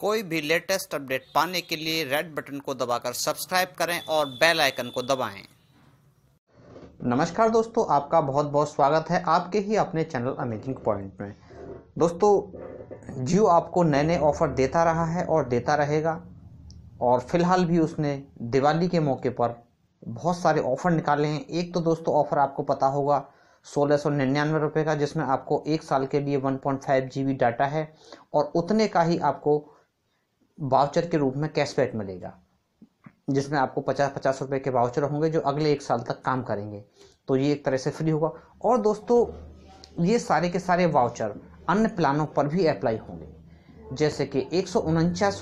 कोई भी latest update पाने के लिए रेड बटन को दबाकर सब्सक्राइब करें और बेल आइकन को दबाएं। नमस्कार दोस्तों आपका बहुत बहुत स्वागत है आपके ही अपने चैनल अमेजिंग पॉइंट में दोस्तों जियो आपको नए नए ऑफर देता रहा है और देता रहेगा और फिलहाल भी उसने दिवाली के मौके पर बहुत सारे ऑफर निकाले हैं एक तो दोस्तों ऑफर आपको पता होगा सोलह सौ निन्यानवे रुपये का जिसमें आपको एक साल के लिए one point five G B data है और उतने का ही आपको वाउचर के रूप में कैशबैक मिलेगा जिसमें आपको पचास पचास रुपये के वाउचर होंगे जो अगले एक साल तक काम करेंगे तो ये एक तरह से फ्री होगा और दोस्तों ये सारे के सारे वाउचर अन्य प्लानों पर भी अप्लाई होंगे जैसे कि एक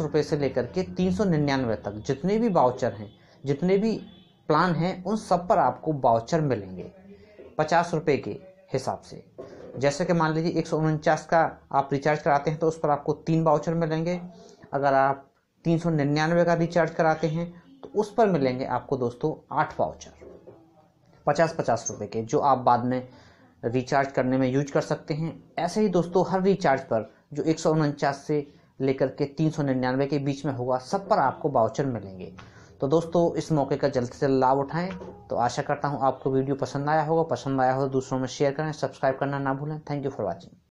रुपए से लेकर के तीन तक जितने भी वाउचर हैं जितने भी प्लान हैं उन सब पर आपको वाउचर मिलेंगे पचास रुपये के हिसाब से जैसे कि मान लीजिए एक का आप रिचार्ज कराते हैं तो उस पर आपको तीन बाउचर मिलेंगे अगर आप तीन सौ निन्यानवे का रिचार्ज कराते हैं तो उस पर मिलेंगे आपको दोस्तों आठ बाउचर पचास पचास रुपये के जो आप बाद में रिचार्ज करने में यूज कर सकते हैं ऐसे ही दोस्तों हर रिचार्ज पर जो एक से लेकर के तीन सौ निन्यानवे के बीच में होगा सब पर आपको बाउचर मिलेंगे तो दोस्तों इस मौके का जल्द से जल्द लाभ उठाएं तो आशा करता हूँ आपको वीडियो पसंद आया होगा पसंद आया हो तो दूसरों में शेयर करें सब्सक्राइब करना ना भूलें थैंक यू फॉर वॉचिंग